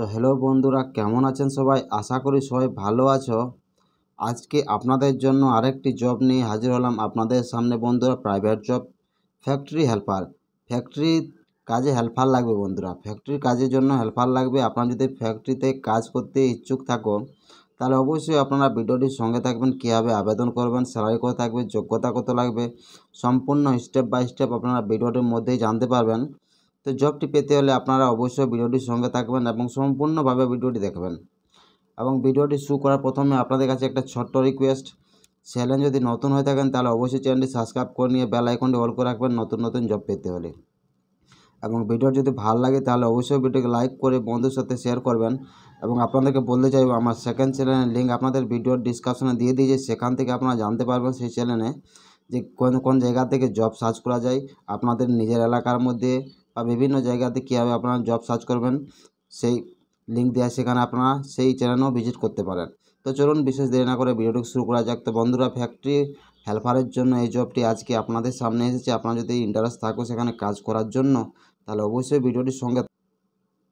তো হ্যালো বন্ধুরা কেমন আছেন সবাই আশা করি সবাই ভালো আছো আজকে আপনাদের জন্য আরেকটি জব নিয়ে হাজির হলাম আপনাদের সামনে বন্ধুরা private job factory helper factory কাজে হেল্পার লাগবে বন্ধুরা ফ্যাক্টরির কাজের জন্য হেল্পার লাগবে আপনারা যদি ফ্যাক্টরিতে কাজ করতে ইচ্ছুক থাকো তাহলে অবশ্যই আপনারা ভিডিওটির সঙ্গে থাকবেন কীভাবে আবেদন করবেন স্যালারি কত থাকবে যোগ্যতা কত লাগবে সম্পূর্ণ স্টেপ বাই স্টেপ আপনারা ভিডিওটির মধ্যেই জানতে পারবেন তো জবটি পেতে হলে আপনারা অবশ্যই ভিডিওটির সঙ্গে থাকবেন এবং সম্পূর্ণভাবে ভিডিওটি দেখবেন এবং ভিডিওটি শু করার প্রথমে আপনাদের কাছে একটা ছোট্ট রিকোয়েস্ট চ্যানেল যদি নতুন হয়ে থাকেন তাহলে অবশ্যই চ্যানেলটি সাবস্ক্রাইব করে নিয়ে বেল আইকনটি অল করে রাখবেন নতুন নতুন জব পেতে হলে এবং ভিডিও যদি ভালো লাগে তাহলে অবশ্যই ভিডিওকে লাইক করে বন্ধুর সাথে শেয়ার করবেন এবং আপনাদেরকে বলতে চাইব আমার সেকেন্ড চ্যানেলের লিঙ্ক আপনাদের ভিডিওর ডিসকাশনে দিয়ে দিয়েছে সেখান থেকে আপনারা জানতে পারবেন সেই চ্যানেলে যে কোন কোন জায়গা থেকে জব সার্চ করা যায় আপনাদের নিজের এলাকার মধ্যে বা বিভিন্ন জায়গাতে কীভাবে আপনারা জব সার্চ করবেন সেই লিঙ্ক দেওয়া সেখানে আপনারা সেই চ্যানেলও ভিজিট করতে পারেন তো চলুন বিশেষ দেরি না করে ভিডিওটি শুরু করা যাক তো বন্ধুরা ফ্যাক্টরি হেল্পারের জন্য এই জবটি আজকে আপনাদের সামনে এসেছে আপনারা যদি ইন্টারেস্ট থাকো সেখানে কাজ করার জন্য তাহলে অবশ্যই ভিডিওটির সঙ্গে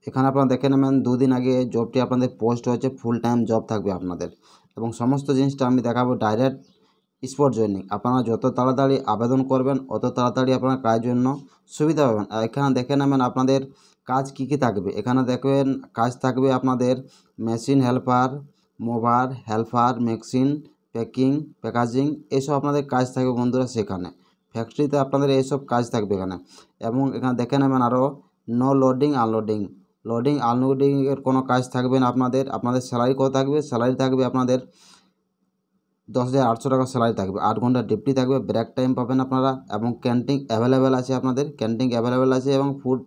এখানে আপনারা দেখে নেবেন দুদিন আগে জবটি আপনাদের পোস্ট হয়েছে ফুল টাইম জব থাকবে আপনাদের এবং সমস্ত জিনিসটা আমি দেখাবো ডাইরেক্ট স্পট জয়নিং আপনারা যত তাড়াতাড়ি আবেদন করবেন অত তাড়াতাড়ি আপনার কাজের জন্য সুবিধা পাবেন আর এখানে দেখে নেবেন আপনাদের কাজ কি কি থাকবে এখানে দেখবেন কাজ থাকবে আপনাদের machine helper mover helper machine packing packaging এসব আপনাদের কাজ থাকবে বন্ধুরা সেখানে ফ্যাক্টরিতে আপনাদের এইসব কাজ থাকবে এখানে এবং এখানে দেখে নেবেন আরও নো লোডিং আনলোডিং লোডিং আনলোডিংয়ের কোনো কাজ থাকবে না আপনাদের আপনাদের স্যালারি কত থাকবে স্যালারি থাকবে আপনাদের দশ হাজার আটশো টাকা স্যালারি থাকবে আট ঘন্টা ডিউটি থাকবে ব্রেক টাইম পাবেন আপনারা এবং ক্যান্টিন অ্যাভেলেবেল আছে আপনাদের ক্যান্টিন অ্যাভেলেবেল আছে এবং ফুড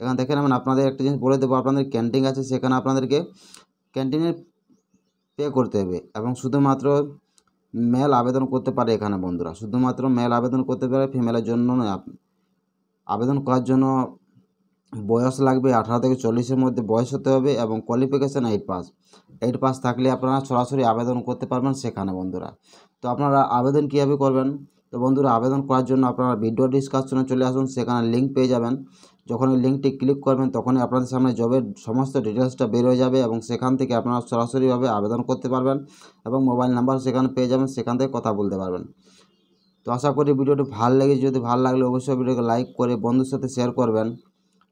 এখান থেকে নেবেন আপনাদের একটা জিনিস বলে দেবো আপনাদের ক্যান্টিন আছে সেখানে আপনাদেরকে ক্যান্টিনে পে করতে হবে এবং শুধুমাত্র মেল আবেদন করতে পারে এখানে বন্ধুরা শুধুমাত্র মেল আবেদন করতে পারে ফিমেলের জন্য নয় আবেদন করার জন্য বয়স লাগবে আঠারো থেকে চল্লিশের মধ্যে বয়স হতে হবে এবং qualification eight pass eight pass থাকলে আপনারা সরাসরি আবেদন করতে পারবেন সেখানে বন্ধুরা তো আপনারা আবেদন কীভাবে করবেন তো বন্ধুরা আবেদন করার জন্য আপনারা ভিডিও ডিসকাশনে চলে আসুন সেখানে লিঙ্ক পেয়ে যাবেন যখন ওই লিঙ্কটি ক্লিক করবেন তখনই আপনাদের সামনে জবের সমস্ত ডিটেলসটা বের হয়ে যাবে এবং সেখান থেকে আপনারা সরাসরিভাবে আবেদন করতে পারবেন এবং মোবাইল নাম্বার সেখানে পেয়ে যাবেন সেখান থেকে কথা বলতে পারবেন তো আশা করি ভিডিওটি ভালো লেগেছে যদি ভালো লাগলে অবশ্যই ভিডিওকে লাইক করে বন্ধুর সাথে শেয়ার করবেন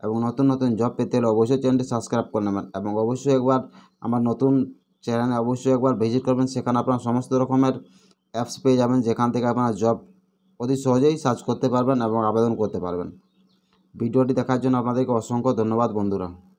এবং নতুন নতুন জব পেতে হলে অবশ্যই চ্যানেলটি সাবস্ক্রাইব করে নেবেন এবং অবশ্যই একবার আমার নতুন চ্যানেলে অবশ্যই একবার ভিজিট করবেন সেখানে আপনারা সমস্ত রকমের অ্যাপস পেয়ে যাবেন যেখান থেকে আপনারা জব অতি সহজেই সার্চ করতে পারবেন এবং আবেদন করতে পারবেন ভিডিওটি দেখার জন্য আপনাদেরকে অসংখ্য ধন্যবাদ বন্ধুরা